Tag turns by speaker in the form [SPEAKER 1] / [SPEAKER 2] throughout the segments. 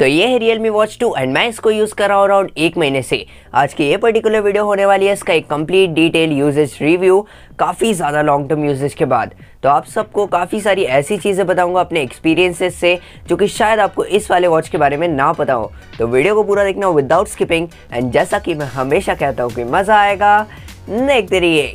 [SPEAKER 1] तो ये है Realme watch two and मैं इसको यूज़ कर रहा हूँ अराउंड एक महीने से आज की ये पर्टिकुलर वीडियो होने वाली है इसका एक कंप्लीट डिटेल यूजेज रिव्यू काफ़ी ज़्यादा लॉन्ग टर्म यूजेज के बाद तो आप सबको काफ़ी सारी ऐसी चीज़ें बताऊंगा अपने एक्सपीरियंसेस से जो कि शायद आपको इस वाले वॉच के बारे में ना पता हो तो वीडियो को पूरा देखना विदाउट स्किपिंग एंड जैसा कि मैं हमेशा कहता हूँ कि मज़ा आएगा देखते रहिए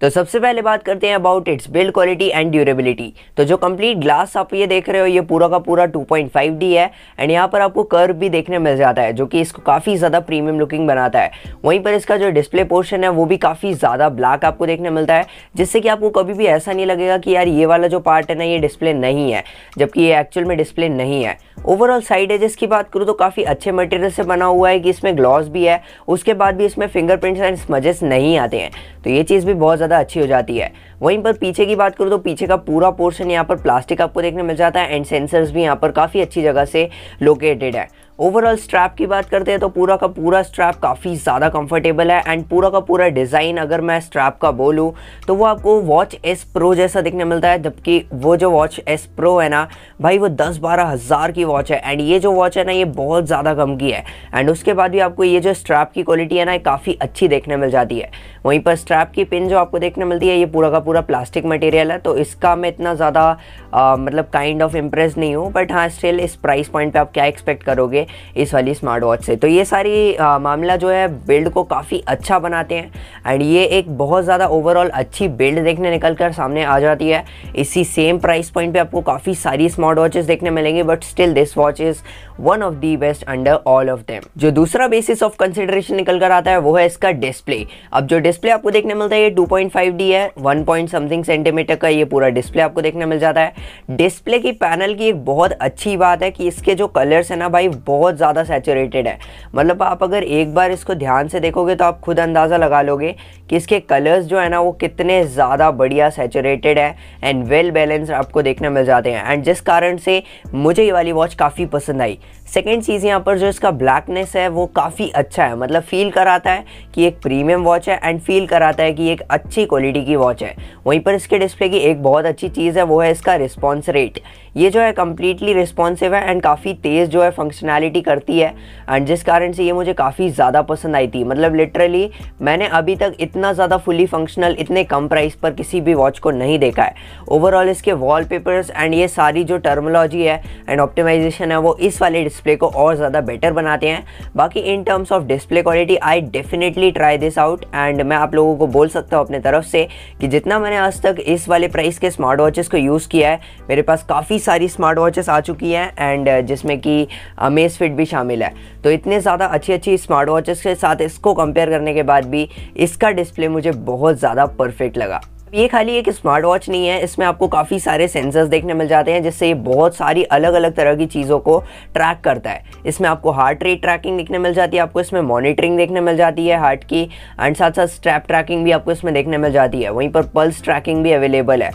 [SPEAKER 1] तो सबसे पहले बात करते हैं about its build quality and durability तो जो कंप्लीट ग्लास आप ये देख रहे हो ये पूरा का पूरा 2.5D है एंड यहाँ पर आपको कर्व भी देखने मिल जाता है जो कि इसको काफ़ी ज़्यादा प्रीमियम लुकिंग बनाता है वहीं पर इसका जो डिस्प्ले पोर्शन है वो भी काफ़ी ज़्यादा ब्लैक आपको देखने मिलता है जिससे कि आपको कभी भी ऐसा नहीं लगेगा कि यार ये वाला जो पार्ट है ना ये डिस्प्ले नहीं है जबकि ये एक्चुअल में डिस्प्ले नहीं है ओवरऑल साइड एजेस की बात करूँ तो काफ़ी अच्छे मटेरियल से बना हुआ है कि इसमें ग्लॉस भी है उसके बाद भी इसमें फिंगरप्रिंट्स एंड स्मजेस नहीं आते हैं तो ये चीज़ भी बहुत ज़्यादा अच्छी हो जाती है वहीं पर पीछे की बात करूँ तो पीछे का पूरा पोर्शन यहाँ पर प्लास्टिक आपको देखने मिल जाता है एंड सेंसर्स भी यहाँ पर काफ़ी अच्छी जगह से लोकेटेड है ओवरऑल स्ट्रैप की बात करते हैं तो पूरा का पूरा स्ट्रैप काफ़ी ज़्यादा कंफर्टेबल है एंड पूरा का पूरा डिज़ाइन अगर मैं स्ट्रैप का बोलूँ तो वो आपको वॉच एस प्रो जैसा दिखने मिलता है जबकि वो जो वॉच एस प्रो है ना भाई वो दस बारह हज़ार की वॉच है एंड ये जो वॉच है ना ये बहुत ज़्यादा कम की है एंड उसके बाद भी आपको ये जो स्ट्रैप की क्वालिटी है ना ये काफ़ी अच्छी देखने मिल जाती है वहीं पर स्ट्रैप की पिन जो आपको देखने मिलती है ये पूरा का पूरा प्लास्टिक मटेरियल है तो इसका मैं इतना ज़्यादा मतलब काइंड ऑफ इम्प्रेस नहीं हूँ बट हाँ स्टिल इस प्राइस पॉइंट पर आप क्या एक्सपेक्ट करोगे इस वाली स्मार्ट वॉच से तो ये सारी आ, मामला जो है बिल्ड को काफ़ी अच्छा बनाते हैं एंड ये एक बहुत ज़्यादा ओवरऑल अच्छी बिल्ड देखने निकल कर सामने आ जाती है इसी सेम प्राइस पॉइंट पे आपको काफ़ी सारी स्मार्ट वॉचेस देखने मिलेंगी but still this watch is one of the best under all of them जो दूसरा बेसिस ऑफ कंसिडरेशन निकल कर आता है वो है इसका डिस्प्ले अब जो डिस्प्ले आपको देखने मिलता है ये 2.5D है वन पॉइंट समथिंग सेंटीमीटर का ये पूरा डिस्प्ले आपको देखने मिल जाता है डिस्प्ले की पैनल की एक बहुत अच्छी बात है कि इसके जो कलर्स हैं ना भाई बहुत बहुत ज़्यादा सेचुरेटेड है मतलब आप अगर एक बार इसको ध्यान से देखोगे तो आप खुद अंदाज़ा लगा लोगे कि इसके कलर्स जो है ना वो कितने ज़्यादा बढ़िया सेचुरेटेड है एंड वेल बैलेंस आपको देखने मिल जाते हैं एंड जिस कारण से मुझे ये वाली वॉच काफ़ी पसंद आई सेकेंड चीज़ यहाँ पर जो इसका ब्लैकनेस है वो काफ़ी अच्छा है मतलब फ़ील कराता है कि एक प्रीमियम वॉच है एंड फील कराता है कि एक अच्छी क्वालिटी की वॉच है वहीं पर इसके डिस्प्ले की एक बहुत अच्छी चीज़ है वो है इसका रिस्पॉन्स रेट ये जो है कम्प्लीटली रिस्पॉन्सिव है एंड काफ़ी तेज़ जो है फंक्शनैलिटी करती है एंड जिस कारण से ये मुझे काफ़ी ज़्यादा पसंद आई थी मतलब लिटरली मैंने अभी तक इतना ज़्यादा फुली फंक्शनल इतने कम प्राइस पर किसी भी वॉच को नहीं देखा है ओवरऑल इसके वॉल एंड ये सारी जो टर्मोलॉजी है एंड ऑप्टिमाइजेशन है वो इस वाले डिस्प्ले को और ज़्यादा बेटर बनाते हैं बाकी in terms of display quality I definitely try this out and मैं आप लोगों को बोल सकता हूँ अपने तरफ से कि जितना मैंने आज तक इस वाले प्राइस के स्मार्ट वॉचेस को यूज़ किया है मेरे पास काफ़ी सारी स्मार्ट वॉचेस आ चुकी हैं एंड uh, जिसमें कि अमेज फिट भी शामिल है तो इतने ज़्यादा अच्छी अच्छी स्मार्ट वॉचेस के साथ इसको कंपेयर करने के बाद भी इसका डिस्प्ले मुझे बहुत ज़्यादा परफेक्ट लगा ये खाली एक स्मार्ट वॉच नहीं है इसमें आपको काफ़ी सारे सेंसर्स देखने मिल जाते हैं जिससे ये बहुत सारी अलग अलग तरह की चीज़ों को ट्रैक करता है इसमें आपको हार्ट रेट ट्रैकिंग देखने मिल जाती है आपको इसमें मॉनिटरिंग देखने मिल जाती है हार्ट की एंड साथ साथ स्ट्रैप ट्रैकिंग भी आपको इसमें देखने मिल जाती है वहीं पर पल्स ट्रैकिंग भी अवेलेबल है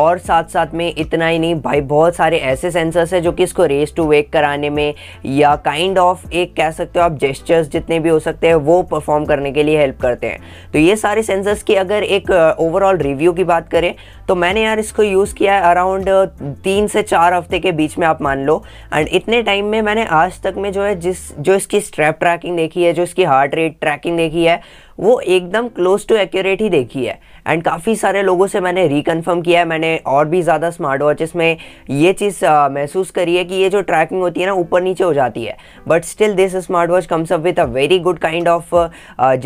[SPEAKER 1] और साथ साथ में इतना ही नहीं भाई बहुत सारे ऐसे सेंसर्स हैं जो कि इसको रेस टू वेक कराने में या काइंड kind ऑफ of एक कह सकते हो आप जेस्चर्स जितने भी हो सकते हैं वो परफॉर्म करने के लिए हेल्प करते हैं तो ये सारे सेंसर्स की अगर एक ओवरऑल uh, रिव्यू रिव्यू की बात करें तो मैंने यार इसको यूज़ किया है अराउंड uh, तीन से चार हफ्ते के बीच में आप मान लो एंड इतने टाइम में मैंने आज तक में जो है जिस जो इसकी स्ट्रैप ट्रैकिंग देखी है जो इसकी हार्ट रेट ट्रैकिंग देखी है वो एकदम क्लोज टू एक्यूरेट ही देखी है एंड काफ़ी सारे लोगों से मैंने रिकन्फर्म किया है मैंने और भी ज़्यादा स्मार्ट वॉचेस में ये चीज़ महसूस करी है कि ये जो ट्रैकिंग होती है ना ऊपर नीचे हो जाती है but still this smart watch comes up with a very good kind of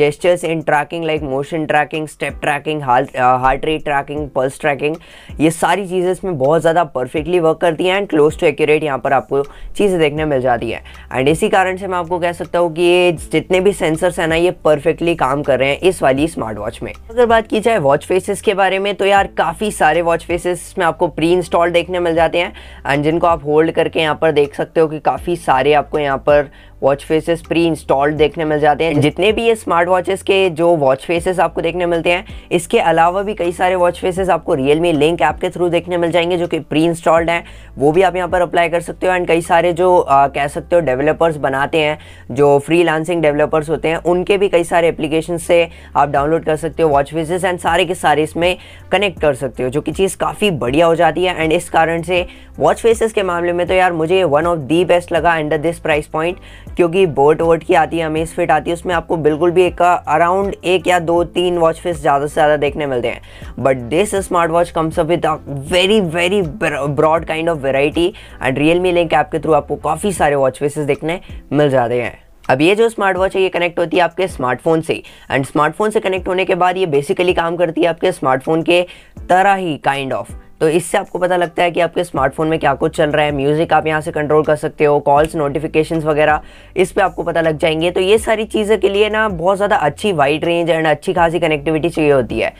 [SPEAKER 1] gestures in tracking like motion tracking step tracking heart rate tracking pulse tracking ये सारी चीज़ें इसमें बहुत ज़्यादा परफेक्टली वर्क करती हैं एंड क्लोज टू एक्यूरेट यहाँ पर आपको चीज़ें देखने मिल जाती है एंड इसी कारण से मैं आपको कह सकता हूँ कि ये जितने भी सेंसर्स हैं ना ये परफेक्टली काम कर रहे हैं इस वाली स्मार्ट वॉच में अगर बात की जाए वॉच फेसेस के बारे में तो यार काफ़ी सारे वॉच फेसेस में आपको प्री इंस्टॉल देखने मिल जाते हैं एंड जिनको आप होल्ड करके यहाँ पर देख सकते हो कि काफ़ी सारे आपको यहाँ पर वॉच फेसेस प्री इंस्टॉल्ड देखने मिल जाते हैं जितने भी ये स्मार्ट वॉचेस के जो वॉच फेसेस आपको देखने मिलते हैं इसके अलावा भी कई सारे वॉच फेसेस आपको रियल मी लिंक ऐप के थ्रू देखने मिल जाएंगे जो कि प्री इंस्टॉल्ड हैं वो भी आप यहाँ पर अप्लाई कर सकते हो एंड कई सारे जो आ, कह सकते हो डेवलपर्स बनाते हैं जो फ्री लांसिंग डेवलपर्स होते हैं उनके भी कई सारे एप्लीकेशन से आप डाउनलोड कर सकते हो वॉच फेसेस एंड सारे के सारे इसमें कनेक्ट कर सकते हो जो कि चीज़ काफ़ी बढ़िया हो जाती है एंड इस कारण से वॉच फेसेस के मामले में तो यार मुझे वन ऑफ दी बेस्ट लगा अंडर दिस प्राइस पॉइंट क्योंकि बोट वोट की आती है अमेज फिट आती है उसमें आपको बिल्कुल भी एक अराउंड uh, एक या दो तीन वॉच फेस ज़्यादा से ज़्यादा देखने मिलते हैं but this smart watch comes up with very very broad kind of variety and Realme link app के थ्रू आपको काफ़ी सारे वॉच फेसेस देखने मिल जाते हैं अब ये जो स्मार्ट वॉच है ये कनेक्ट होती है आपके स्मार्टफोन से एंड स्मार्टफोन से कनेक्ट होने के बाद ये बेसिकली काम करती है आपके स्मार्टफोन के तरह ही काइंड kind ऑफ of. तो इससे आपको पता लगता है कि आपके स्मार्टफोन में क्या कुछ चल रहा है म्यूज़िक आप यहाँ से कंट्रोल कर सकते हो कॉल्स नोटिफिकेशन वगैरह इस पर आपको पता लग जाएंगे तो ये सारी चीज़ों के लिए ना बहुत ज़्यादा अच्छी वाइड रेंज एंड अच्छी खासी कनेक्टिविटी चाहिए होती है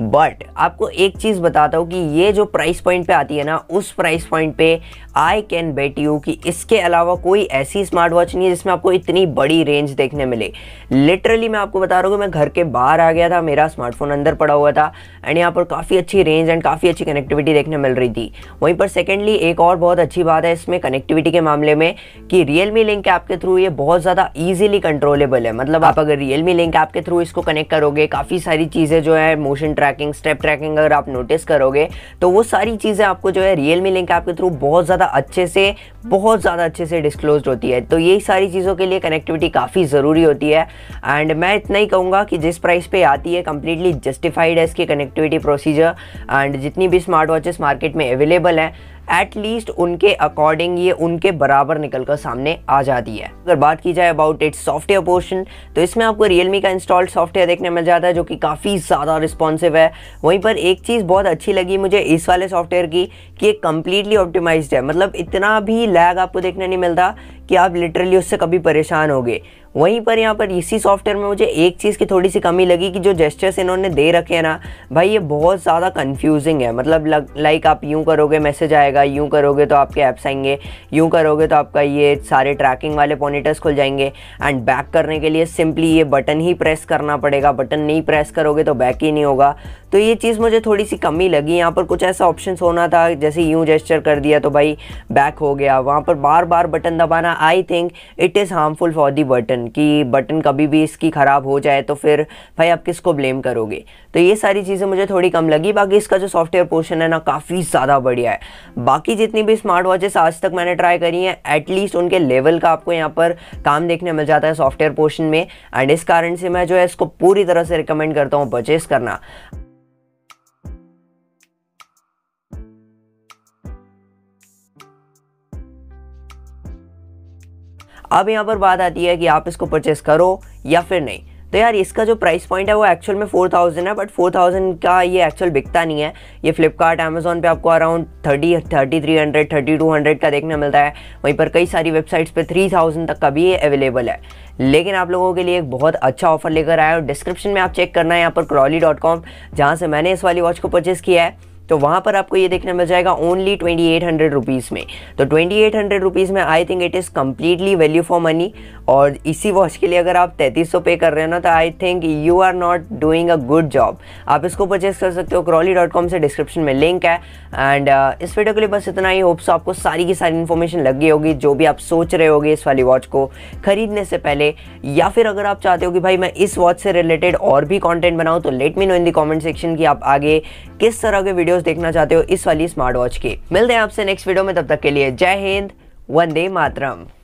[SPEAKER 1] बट आपको एक चीज़ बताता हूँ कि ये जो प्राइस पॉइंट पे आती है ना उस प्राइस पॉइंट पे आई कैन बेट यू कि इसके अलावा कोई ऐसी स्मार्ट वॉच नहीं है जिसमें आपको इतनी बड़ी रेंज देखने मिले लिटरली मैं आपको बता रहा हूँ कि मैं घर के बाहर आ गया था मेरा स्मार्टफोन अंदर पड़ा हुआ था एंड यहाँ पर काफ़ी अच्छी रेंज एंड काफ़ी अच्छी कनेक्टिविटी देखने मिल रही थी वहीं पर सेकेंडली एक और बहुत अच्छी बात है इसमें कनेक्टिविटी के मामले में कि रियलमी लिंक ऐप के थ्रू ये बहुत ज़्यादा ईजिली कंट्रोलेबल है मतलब आप अगर रियलमी लिंक ऐप के थ्रू इसको कनेक्ट करोगे काफ़ी सारी चीज़ें जो है मोशन ट्रैकिंग स्टेप ट्रैकिंग अगर आप नोटिस करोगे तो वो सारी चीज़ें आपको जो है रियल मी लिंक ऐप के थ्रू बहुत ज़्यादा अच्छे से बहुत ज़्यादा अच्छे से डिस्क्लोज होती है तो यही सारी चीज़ों के लिए कनेक्टिविटी काफ़ी ज़रूरी होती है एंड मैं इतना ही कहूँगा कि जिस प्राइस पर आती है कंप्लीटली जस्टिफाइड है इसकी कनेक्टिविटी प्रोसीजर एंड जितनी भी स्मार्ट वॉचेस मार्केट में अवेलेबल हैं एटलीस्ट उनके अकॉर्डिंग ये उनके बराबर निकल कर सामने आ जाती है अगर बात की जाए अबाउट इट्स सॉफ्टवेयर पोर्शन तो इसमें आपको रियलमी का इंस्टॉल्ड सॉफ्टवेयर देखने मिल जाता है जो कि काफ़ी ज़्यादा रिस्पॉन्सिव है वहीं पर एक चीज़ बहुत अच्छी लगी मुझे इस वाले सॉफ्टवेयर की कि ये कम्प्लीटली ऑप्टिमाइज है मतलब इतना भी लैग आपको देखने नहीं मिलता कि आप लिटरली उससे कभी परेशान हो गए वहीं पर यहाँ पर इसी सॉफ्टवेयर में मुझे एक चीज़ की थोड़ी सी कमी लगी कि जो जेस्टर्स इन्होंने दे रखे हैं ना भाई ये बहुत ज़्यादा कन्फ्यूजिंग है मतलब लाइक आप यूँ करोगे मैसेज आएगा यूँ करोगे तो आपके ऐप्स आएंगे यूँ करोगे तो आपका ये सारे ट्रैकिंग वाले मोनिटर्स खुल जाएंगे एंड बैक करने के लिए सिंपली ये बटन ही प्रेस करना पड़ेगा बटन नहीं प्रेस करोगे तो बैक ही नहीं होगा तो ये चीज़ मुझे थोड़ी सी कमी लगी यहाँ पर कुछ ऐसा ऑप्शन होना था जैसे यूँ जेस्टर कर दिया तो भाई बैक हो गया वहाँ पर बार बार बटन दबाना I think it is harmful for the button button कि बटन कभी भी इसकी ख़राब हो जाए तो फिर भाई आप किसको ब्लेम करोगे तो ये सारी चीज़ें मुझे थोड़ी कम लगी बाकी इसका जो सॉफ्टवेयर पोर्शन है ना काफ़ी ज़्यादा बढ़िया है बाकी जितनी भी स्मार्ट वॉचेस आज तक मैंने ट्राई करी हैं एटलीस्ट उनके लेवल का आपको यहाँ पर काम देखने मिल जाता है सॉफ्टवेयर पोर्शन में एंड इस कारण से मैं जो है इसको पूरी तरह से रिकमेंड करता हूँ परचेस करना अब यहाँ पर बात आती है कि आप इसको परचेस करो या फिर नहीं तो यार इसका जो प्राइस पॉइंट है वो एक्चुअल में 4000 है बट 4000 का ये एक्चुअल बिकता नहीं है ये फ्लिपकार्ट अमेजोन पे आपको अराउंड 30 3300 3200 का देखने मिलता है वहीं पर कई सारी वेबसाइट्स पे 3000 तक का भी ये अवेलेबल है लेकिन आप लोगों के लिए एक बहुत अच्छा ऑफर लेकर आया और डिस्क्रिप्शन में आप चेक करना है यहाँ पर क्रॉली डॉट कॉम जहाँ से मैंने इस वाली वॉच को परचेज़ किया है तो वहां पर आपको ये देखने मिल जाएगा only twenty eight hundred rupees में तो ट्वेंटी एट हंड्रेड रुपीज़ में I think it is completely value for money और इसी वॉच के लिए अगर आप तैंतीस सौ पे कर रहे हो ना तो I think you are not doing a good job आप इसको परचेस कर सकते हो क्रॉली डॉट कॉम से डिस्क्रिप्शन में लिंक है एंड uh, इस वीडियो के लिए बस इतना ही होप्स आपको सारी की सारी इन्फॉर्मेशन लगी होगी जो भी आप सोच रहे होगे इस वाली वॉच को खरीदने से पहले या फिर अगर आप चाहते हो कि भाई मैं इस वॉच से रिलेटेड और भी कॉन्टेंट बनाऊँ तो let me know in the comment section की आप आगे किस तरह के वीडियो वीडियोस देखना चाहते हो इस वाली स्मार्ट वॉच की मिलते हैं आपसे नेक्स्ट वीडियो में तब तक के लिए जय हिंद वंदे मातरम